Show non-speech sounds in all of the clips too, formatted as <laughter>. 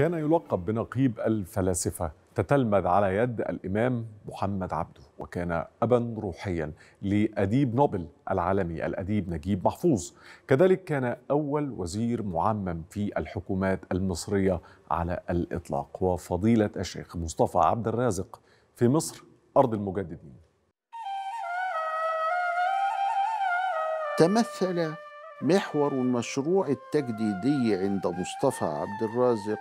كان يلقب بنقيب الفلاسفة تتلمذ على يد الإمام محمد عبده وكان أبا روحيا لأديب نوبل العالمي الأديب نجيب محفوظ كذلك كان أول وزير معمم في الحكومات المصرية على الإطلاق وفضيلة الشيخ مصطفى عبد الرازق في مصر أرض المجددين تمثل محور المشروع التجديدي عند مصطفى عبد الرازق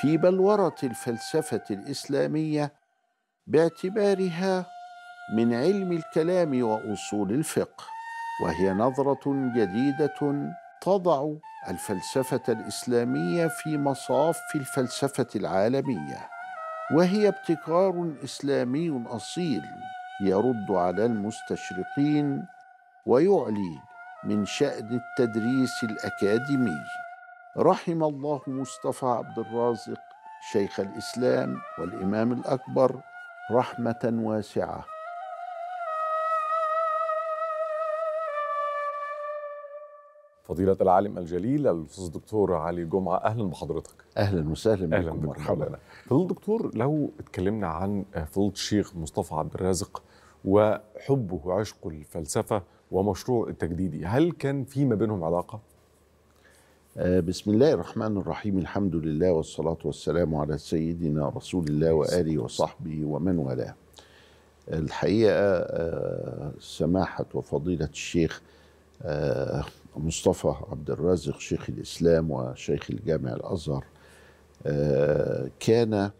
في بلوره الفلسفه الاسلاميه باعتبارها من علم الكلام واصول الفقه وهي نظره جديده تضع الفلسفه الاسلاميه في مصاف الفلسفه العالميه وهي ابتكار اسلامي اصيل يرد على المستشرقين ويعلي من شان التدريس الاكاديمي رحم الله مصطفى عبد الرازق شيخ الاسلام والامام الاكبر رحمه واسعه فضيلة العالم الجليل الأستاذ الدكتور علي جمعة أهلا بحضرتك أهلا وسهلا أهلا مرحبا فضيلة الدكتور لو اتكلمنا عن فضيلة الشيخ مصطفى عبد الرازق وحبه وعشقه للفلسفة ومشروع التجديدي هل كان في ما بينهم علاقة؟ آه، بسم الله الرحمن الرحيم الحمد لله والصلاة والسلام على سيدنا رسول الله وآله وصحبه ومن والاه الحقيقة آه، سماحة وفضيلة الشيخ آه، مصطفى عبد الرازق شيخ الإسلام وشيخ الجامع الأزهر كان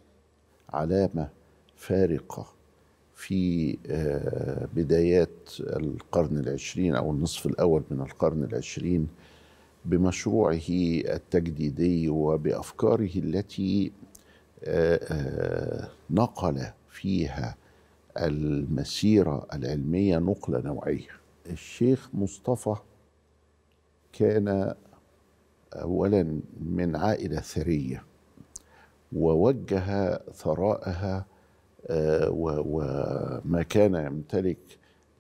علامة فارقة في بدايات القرن العشرين أو النصف الأول من القرن العشرين بمشروعه التجديدي وبافكاره التي آه، آه، نقل فيها المسيره العلميه نقله نوعيه الشيخ مصطفى كان اولا من عائله ثريه ووجه ثراءها آه، وما كان يمتلك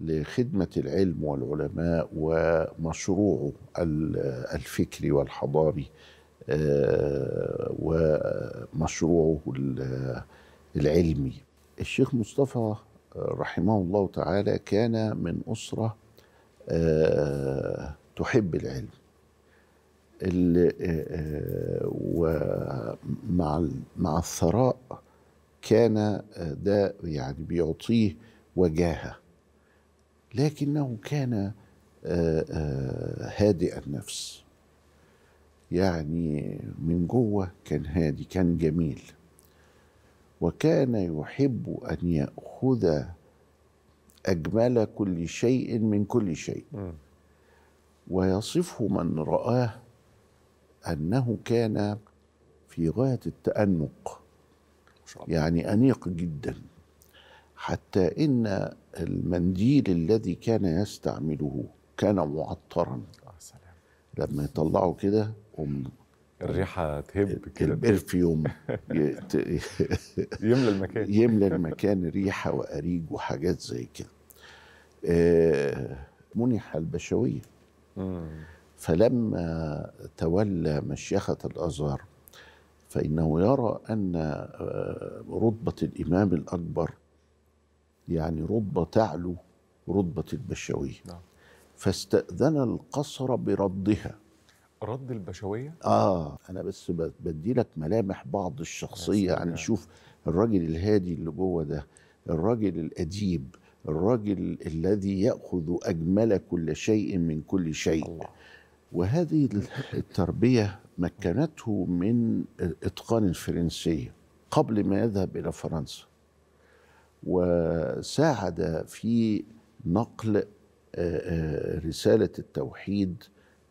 لخدمة العلم والعلماء آه، ومشروعه الفكري والحضاري ومشروعه العلمي الشيخ مصطفى آه، رحمه الله تعالى كان من أسرة آه، تحب العلم ومع مع الثراء كان ده يعني بيعطيه وجاهه لكنه كان آه، آه، هادئ النفس يعني من جوه كان هادي كان جميل وكان يحب ان ياخذ اجمل كل شيء من كل شيء ويصفه من راه انه كان في غايه التانق يعني انيق جدا حتى إن المنديل الذي كان يستعمله كان معطرا لما يطلعوا كده الريحه تهب كده البرفيوم <laughs> <laughs> يملى المكان يملى المكان ريحه واريج وحاجات زي كده آه، منح البشويه فلما تولى مشيخه الازهر فانه يرى ان آه، رتبه الامام الاكبر يعني رتبة تعلو رتبة البشوية نعم. فاستأذن القصر بردها رد البشوية؟ آه أنا بس بدي لك ملامح بعض الشخصية يعني شوف الراجل الهادي اللي جوه ده الراجل الأديب الراجل الذي يأخذ أجمل كل شيء من كل شيء الله. وهذه التربية مكنته من إتقان الفرنسية قبل ما يذهب إلى فرنسا وساعد في نقل آه، آه، رسالة التوحيد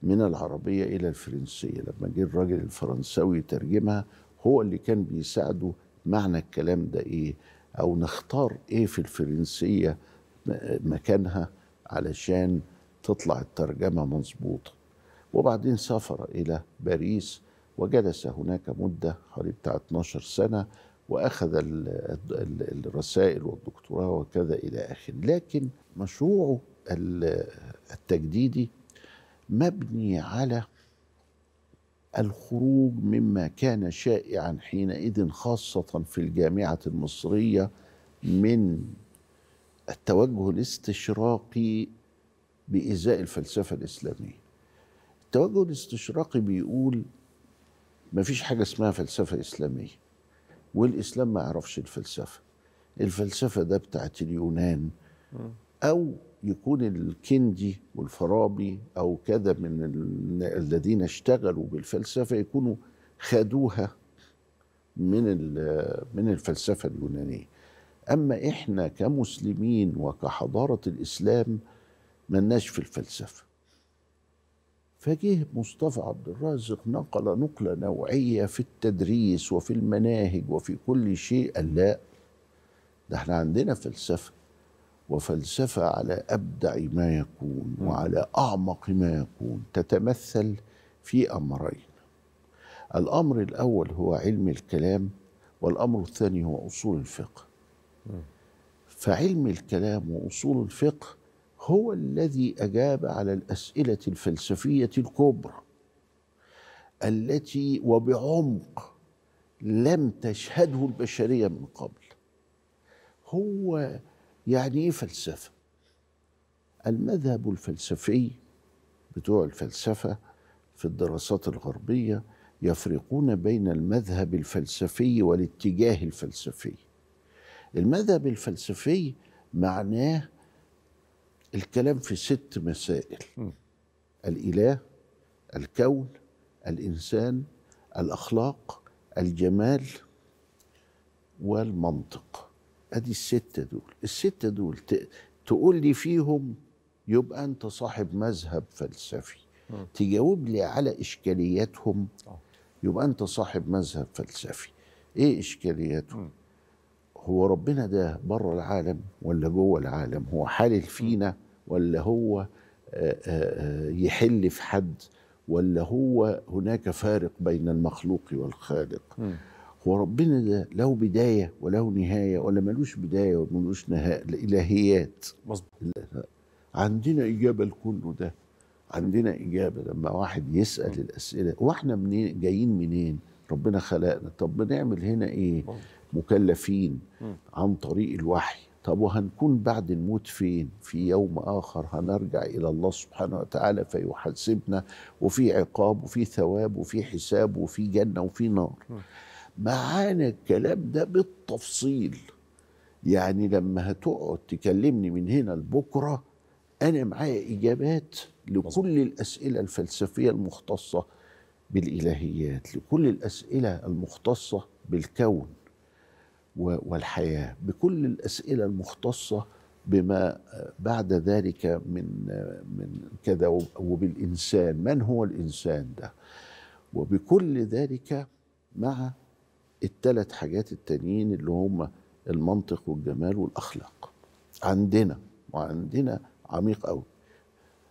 من العربية إلى الفرنسية لما جه الراجل الفرنساوي يترجمها هو اللي كان بيساعده معنى الكلام ده إيه أو نختار إيه في الفرنسية آه، مكانها علشان تطلع الترجمة مظبوطة وبعدين سافر إلى باريس وجلس هناك مدة حوالي بتاع 12 سنة واخذ الرسائل والدكتوراه وكذا الى اخره لكن مشروعه التجديدي مبني على الخروج مما كان شائعا حينئذ خاصه في الجامعه المصريه من التوجه الاستشراقي بإزاء الفلسفة الإسلامية التوجه الاستشراقي بيقول ما فيش حاجة اسمها فلسفة إسلامية والاسلام ما يعرفش الفلسفه الفلسفه ده بتاعت اليونان او يكون الكندي والفارابي او كذا من الذين اشتغلوا بالفلسفه يكونوا خدوها من من الفلسفه اليونانيه اما احنا كمسلمين وكحضاره الاسلام ما في الفلسفه فجه مصطفى عبد الرازق نقل نقلة نوعية في التدريس وفي المناهج وفي كل شيء قال لا ده احنا عندنا فلسفة وفلسفة على أبدع ما يكون وعلى أعمق ما يكون تتمثل في أمرين الأمر الأول هو علم الكلام والأمر الثاني هو أصول الفقه فعلم الكلام وأصول الفقه هو الذي اجاب على الاسئله الفلسفيه الكبرى التي وبعمق لم تشهده البشريه من قبل هو يعني ايه فلسفه المذهب الفلسفي بتوع الفلسفه في الدراسات الغربيه يفرقون بين المذهب الفلسفي والاتجاه الفلسفي المذهب الفلسفي معناه الكلام في ست مسائل م. الاله الكون الانسان الاخلاق الجمال والمنطق ادي الستة دول الستة دول تقول لي فيهم يبقى انت صاحب مذهب فلسفي م. تجاوب لي على اشكالياتهم آه. يبقى انت صاحب مذهب فلسفي ايه اشكالياتهم م. هو ربنا ده بره العالم ولا جوه العالم هو حالل فينا ولا هو آه، آه، آه، يحل في حد ولا هو هناك فارق بين المخلوق والخالق هو ربنا ده له بداية وله نهاية ولا ملوش بداية وملوش نهاية الإلهيات مظبوط عندنا إجابة لكل ده عندنا إجابة لما واحد يسأل الأسئلة وإحنا منين جايين منين ربنا خلقنا طب بنعمل هنا ايه مكلفين عن طريق الوحي طب وهنكون بعد الموت فين في يوم آخر هنرجع إلى الله سبحانه وتعالى فيحاسبنا وفي عقاب وفي ثواب وفي حساب وفي جنة وفي نار معانا الكلام ده بالتفصيل يعني لما هتقعد تكلمني من هنا لبكرة أنا معايا إجابات لكل الأسئلة الفلسفية المختصة بالإلهيات لكل الأسئلة المختصة بالكون والحياة بكل الأسئلة المختصة بما بعد ذلك من من كذا وبالإنسان من هو الإنسان ده وبكل ذلك مع الثلاث حاجات التانيين اللي هم المنطق والجمال والأخلاق عندنا وعندنا عميق قوي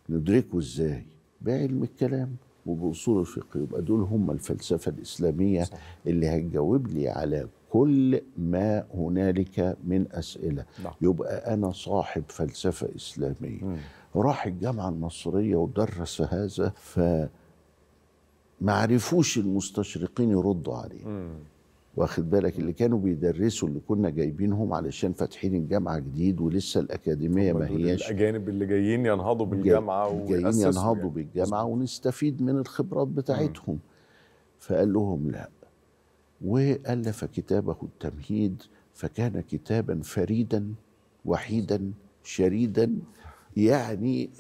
ندركه ازاي بعلم الكلام وبأصول الفقه يبقى دول هم الفلسفة الإسلامية صح. اللي هتجاوب لي على كل ما هنالك من أسئلة نعم. يبقى أنا صاحب فلسفة إسلامية مم. راح الجامعة المصرية ودرس هذا فمعرفوش عرفوش المستشرقين يردوا عليه مم. واخد بالك اللي كانوا بيدرسوا اللي كنا جايبينهم علشان فاتحين الجامعه جديد ولسه الاكاديميه ما هياش الاجانب اللي جايين ينهضوا بالجامعه جايين ينهضوا يعني. بالجامعه ونستفيد من الخبرات بتاعتهم فقال لهم لا والف كتابه التمهيد فكان كتابا فريدا وحيدا شريدا يعني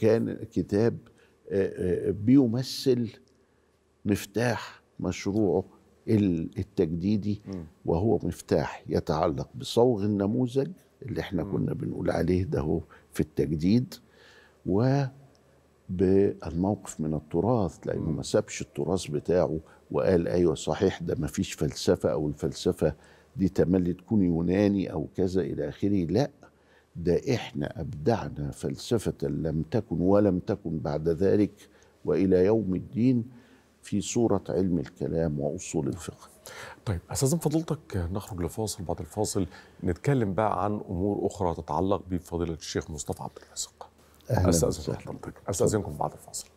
كان كتاب آه، آه، بيمثل مفتاح مشروعه التجديدي وهو مفتاح يتعلق بصوغ النموذج اللي احنا كنا بنقول عليه ده في التجديد و بالموقف من التراث لانه ما سابش التراث بتاعه وقال ايوه صحيح ده ما فيش فلسفه او الفلسفه دي تملي تكون يوناني او كذا الى اخره لا ده احنا ابدعنا فلسفه لم تكن ولم تكن بعد ذلك والى يوم الدين في صورة علم الكلام وأصول الفقه طيب أستاذ فضيلتك نخرج لفاصل بعد الفاصل نتكلم بقى عن أمور أخرى تتعلق بفضيلة الشيخ مصطفى عبد الرازق أهلا حضرتك أستاذنكم بعد الفاصل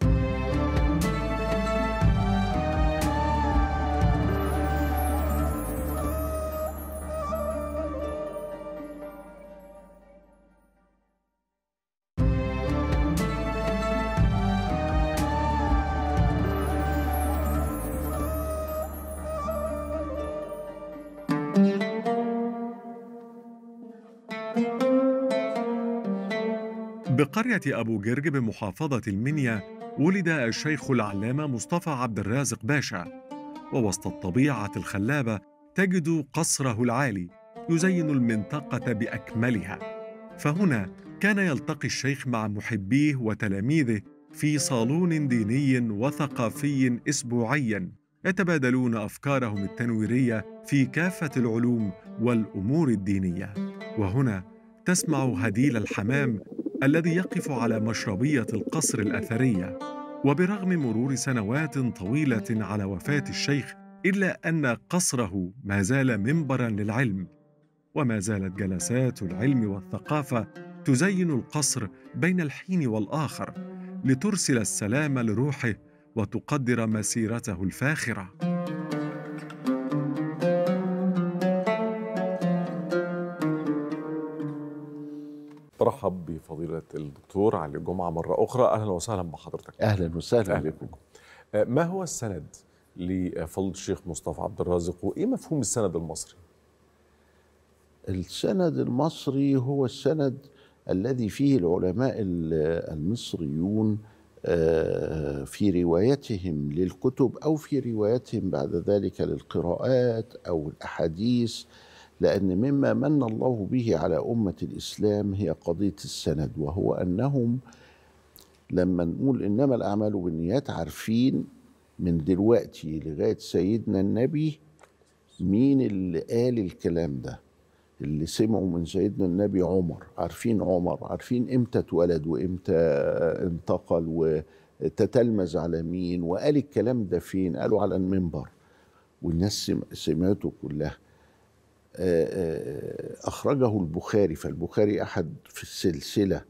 بقرية أبو جرج بمحافظة المنيا ولد الشيخ العلامة مصطفى عبد الرازق باشا ووسط الطبيعة الخلابة تجد قصره العالي يزين المنطقة بأكملها فهنا كان يلتقي الشيخ مع محبيه وتلاميذه في صالون ديني وثقافي أسبوعيا يتبادلون أفكارهم التنويرية في كافة العلوم والأمور الدينية وهنا تسمع هديل الحمام الذي يقف على مشربية القصر الأثرية وبرغم مرور سنوات طويلة على وفاة الشيخ إلا أن قصره ما زال منبرا للعلم وما زالت جلسات العلم والثقافة تزين القصر بين الحين والآخر لترسل السلام لروحه وتقدر مسيرته الفاخره فضيلة الدكتور علي الجمعة مرة أخرى أهلا وسهلا بحضرتك أهلا وسهلا أهلا بكم آه، ما هو السند لفضيلة الشيخ مصطفى عبد الرازق وإيه مفهوم السند المصري؟ السند المصري هو السند الذي فيه العلماء المصريون آه، في روايتهم للكتب او في روايتهم بعد ذلك للقراءات او الاحاديث لأن مما من الله به على أمة الإسلام هي قضية السند وهو أنهم لما نقول إنما الأعمال بالنيات عارفين من دلوقتي لغاية سيدنا النبي مين اللي قال الكلام ده اللي سمعوا من سيدنا النبي عمر عارفين عمر عارفين امتى اتولد وامتى انتقل وتتلمذ على مين وقال الكلام ده فين قالوا على المنبر والناس سمعته كلها آه، آه، أخرجه البخاري فالبخاري أحد في السلسلة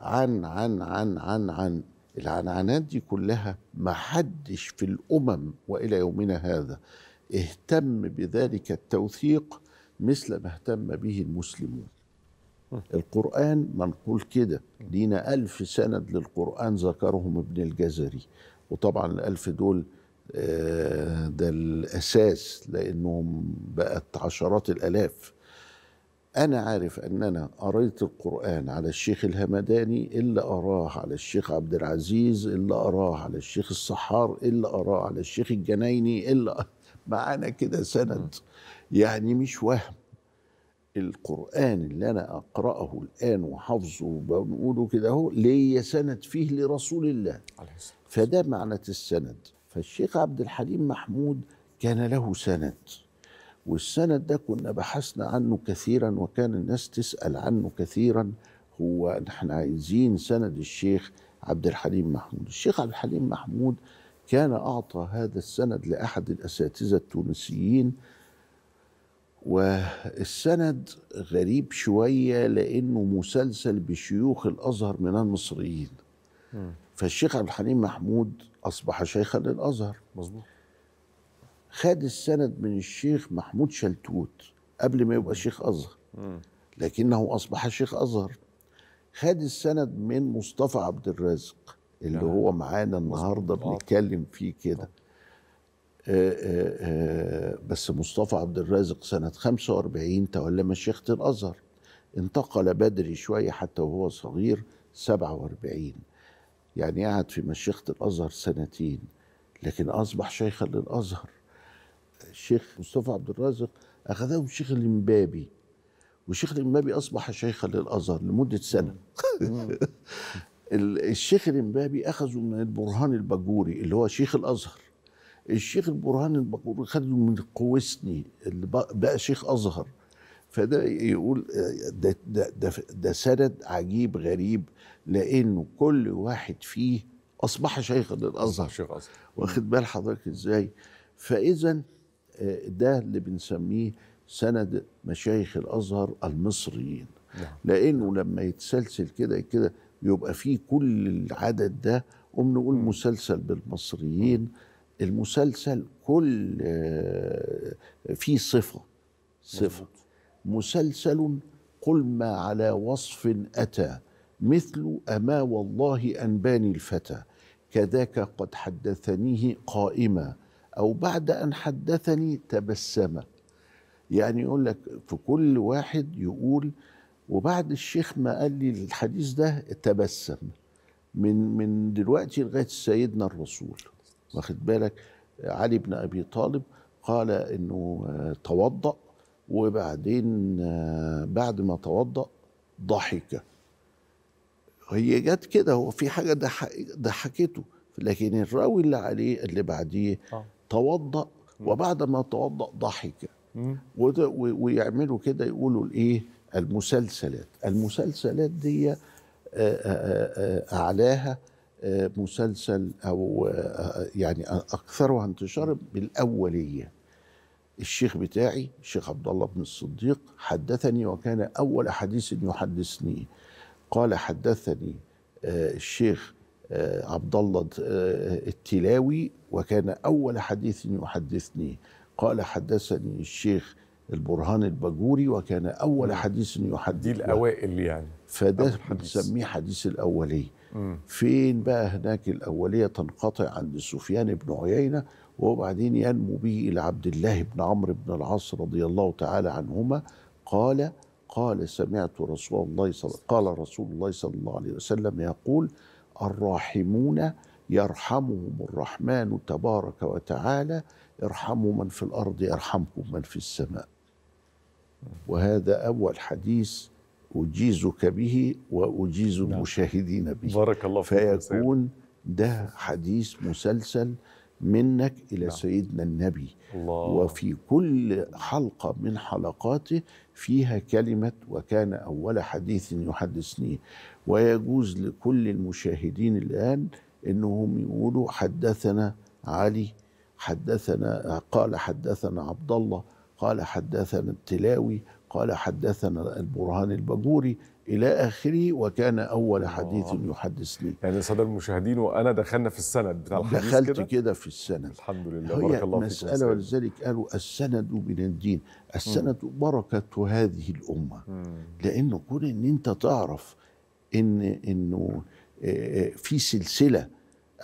عن عن عن عن عن العنعنات دي كلها ما حدش في الأمم وإلى يومنا هذا اهتم بذلك التوثيق مثل ما اهتم به المسلمون القرآن منقول كده لينا ألف سند للقرآن ذكرهم ابن الجزري وطبعا الألف دول آه، ده الأساس لأنه بقت عشرات الألاف أنا عارف أن أنا قريت القرآن على الشيخ الهمداني إلا أراه على الشيخ عبد العزيز إلا أراه على الشيخ الصحار إلا أراه على الشيخ الجنايني إلا <laughs> معانا كده سند يعني مش وهم القرآن اللي أنا أقرأه الآن وحفظه وبنقوله كده أهو ليا سند فيه لرسول الله فده معنى السند فالشيخ عبد الحليم محمود كان له سند والسند ده كنا بحثنا عنه كثيرا وكان الناس تسأل عنه كثيرا هو نحن عايزين سند الشيخ عبد الحليم محمود الشيخ عبد الحليم محمود كان أعطى هذا السند لأحد الأساتذة التونسيين والسند غريب شوية لأنه مسلسل بشيوخ الأزهر من المصريين فالشيخ عبد الحليم محمود اصبح شيخا للازهر مظبوط خد السند من الشيخ محمود شلتوت قبل ما يبقى شيخ ازهر لكنه اصبح شيخ ازهر خد السند من مصطفى عبد الرازق اللي نعم. هو معانا النهارده بنتكلم فيه كده آه، آه، آه، بس مصطفى عبد الرازق سنة 45 تولى مشيخة الأزهر انتقل بدري شوية حتى وهو صغير 47 يعني قعد في مشيخة الأزهر سنتين لكن أصبح شيخا للأزهر الشيخ مصطفى عبد الرازق أخذهم شيخ الإمبابي والشيخ الإمبابي أصبح شيخا للأزهر لمدة سنة <laughs> الشيخ الإمبابي أخذه من البرهان البجوري اللي هو شيخ الأزهر الشيخ البرهان البجوري خده من القويسني اللي بقى شيخ أزهر فده يقول ده, ده, ده, ده سند عجيب غريب لانه كل واحد فيه اصبح شيخا للازهر شيخ ازهر واخد بال حضرتك ازاي فاذا آه، ده اللي بنسميه سند مشايخ الازهر المصريين نعم. لانه لما يتسلسل كده كده يبقى فيه كل العدد ده قوم نقول مسلسل بالمصريين المسلسل كل آه، فيه صفه صفه مسلسل قل ما على وصف أتى مثل أما والله أنباني الفتى كذاك قد حدثنيه قائما أو بعد أن حدثني تبسم يعني يقول لك في كل واحد يقول وبعد الشيخ ما قال لي الحديث ده تبسم من من دلوقتي لغايه سيدنا الرسول واخد بالك علي بن ابي طالب قال انه توضأ وبعدين آه، بعد ما توضأ ضحك هي جت كده هو في حاجة ضحكته لكن الراوي اللي عليه اللي بعديه آه. توضأ وبعد ما توضأ ضحك ويعملوا كده يقولوا الايه المسلسلات المسلسلات دي آه، اعلاها مسلسل او يعني اكثرها انتشارا بالاوليه الشيخ بتاعي الشيخ عبد الله بن الصديق حدثني وكان اول حديث يحدثني قال حدثني آه، الشيخ آه، عبد الله آه، التلاوي وكان اول حديث يحدثني قال حدثني الشيخ البرهان البجوري وكان اول حديث يحدثني دي الاوائل يعني فده بنسميه حديث الاوليه فين بقى هناك الاوليه تنقطع عند سفيان بن عيينه وبعدين ينمو به إلى عبد الله بن عمرو بن العاص رضي الله تعالى عنهما قال قال سمعت رسول الله صلى قال رسول الله صلى الله عليه وسلم يقول الراحمون يرحمهم الرحمن تبارك وتعالى ارحموا من في الارض يرحمكم من في السماء وهذا اول حديث اجيزك به واجيز نعم. المشاهدين به بارك الله فيكون ده حديث مسلسل منك إلى نعم. سيدنا النبي الله. وفي كل حلقة من حلقاته فيها كلمة وكان أول حديث يحدثني ويجوز لكل المشاهدين الآن أنهم يقولوا حدثنا علي حدثنا قال حدثنا عبد الله قال حدثنا التلاوي قال حدثنا البرهان البجوري إلى آخره وكان أول آه. حديث آه. يحدث لي يعني سادة المشاهدين وأنا دخلنا في السند بتاع الحديث دخلت كده, في السند الحمد لله بارك الله فيك مسألة ولذلك قالوا السند من الدين السند م. بركة هذه الأمة م. لأنه كون إن أنت تعرف إن إنه آه، آه، في سلسلة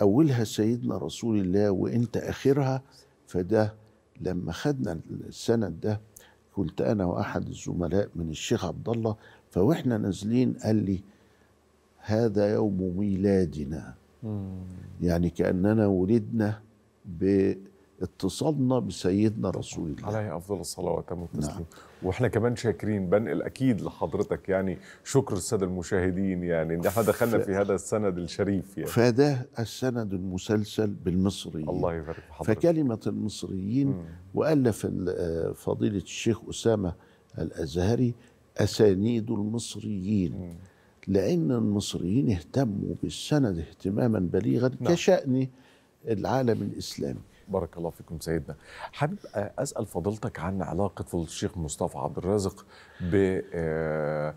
أولها سيدنا رسول الله وأنت آخرها فده لما خدنا السند ده كنت انا واحد الزملاء من الشيخ عبد الله فواحنا نازلين قال لي هذا يوم ميلادنا يعني كاننا ولدنا ب اتصالنا بسيدنا رسول الله عليه افضل الصلاه واتم التسليم نعم. واحنا كمان شاكرين بنقل اكيد لحضرتك يعني شكر الساده المشاهدين يعني ان احنا دخلنا ف... في هذا السند الشريف يعني فده السند المسلسل بالمصريين الله يبارك في حضرتك فكلمه المصريين والف آه، فضيله الشيخ اسامه الازهري اسانيد المصريين لان المصريين اهتموا بالسند اهتماما بليغا نعم. كشان العالم الاسلامي بارك الله فيكم سيدنا حابب اسال فضيلتك عن علاقه الشيخ مصطفى عبد الرازق ب آه،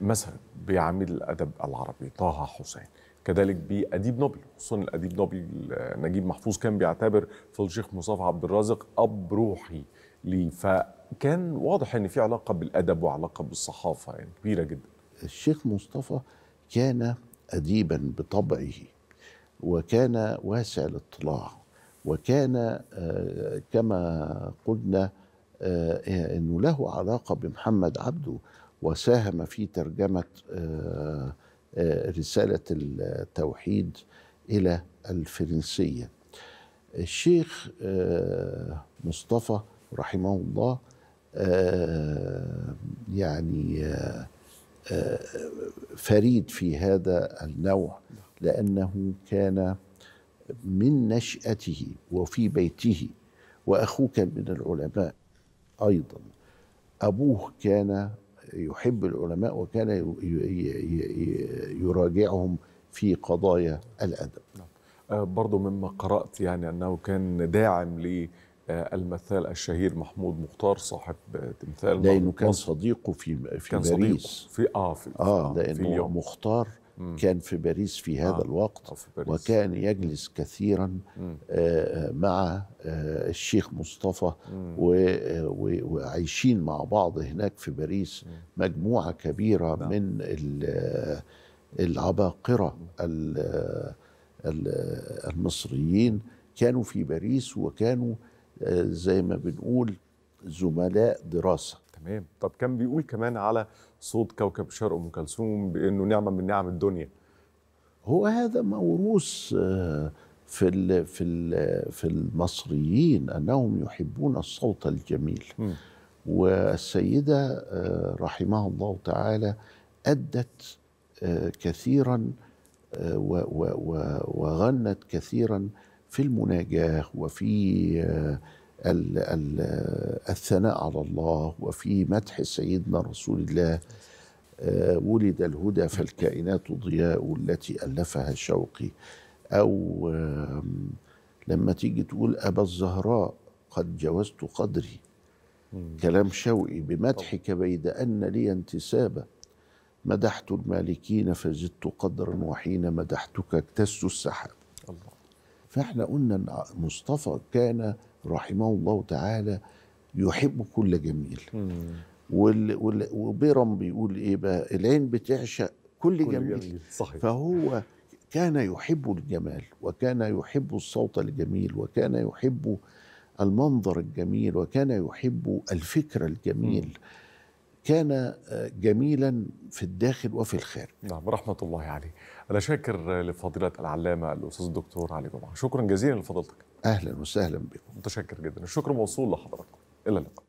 مثلا بعميد الادب العربي طه حسين كذلك باديب نوبل خصوصا الاديب نوبل آه، نجيب محفوظ كان بيعتبر في الشيخ مصطفى عبد الرازق اب روحي ليه فكان واضح ان في علاقه بالادب وعلاقه بالصحافه يعني كبيره جدا الشيخ مصطفى كان اديبا بطبعه وكان واسع الاطلاع وكان آه، كما قلنا آه، انه له علاقه بمحمد عبده وساهم في ترجمه آه، رساله التوحيد الى الفرنسيه الشيخ مصطفى رحمه الله يعني فريد في هذا النوع لانه كان من نشأته وفي بيته وأخوك من العلماء أيضا أبوه كان يحب العلماء وكان يراجعهم في قضايا الأدب نعم. آه، برضو مما قرأت يعني أنه كان داعم للمثال آه، الشهير محمود مختار صاحب تمثال لأنه كان صديقه في في كان باريس صديقه في اه في, آه في لأنه في مختار كان في باريس في هذا آه. الوقت في وكان يجلس كثيرا آه،, آه مع آه الشيخ مصطفى آه، وعايشين مع بعض هناك في باريس مجموعة كبيرة ده. نعم. من آه، العباقرة المصريين كانوا في باريس وكانوا زي ما بنقول زملاء دراسة تمام طب كان بيقول كمان على صوت كوكب شرق ام كلثوم بانه نعمه من نعم الدنيا هو هذا موروث آه، في الـ في الـ في المصريين انهم يحبون الصوت الجميل م. والسيده آه، رحمها الله تعالى ادت آه، كثيرا وغنت كثيرا في المناجاه وفي ال ال الثناء على الله وفي مدح سيدنا رسول الله آه، ولد الهدى فالكائنات ضياء التي ألفها شوقي أو لما تيجي تقول أبا الزهراء قد جوزت قدري كلام شوقي بمدحك بيد أن لي انتسابة مدحت المالكين فزدت قدرا وحين مدحتك اكتست السحاب فاحنا قلنا ان مصطفى كان رحمه الله تعالى يحب كل جميل وبيرم بيقول ايه بقى العين بتعشق كل, كل جميل, جميل. صحيح. فهو كان يحب الجمال وكان يحب الصوت الجميل وكان يحب المنظر الجميل وكان يحب الفكر الجميل كان آه، جميلا في الداخل وفي الخارج نعم رحمة الله عليه أنا شاكر لفضيلة العلامة الأستاذ الدكتور علي جمعة شكرا جزيلا لفضلتك اهلا وسهلا بكم متشكر جدا الشكر موصول لحضراتكم الى اللقاء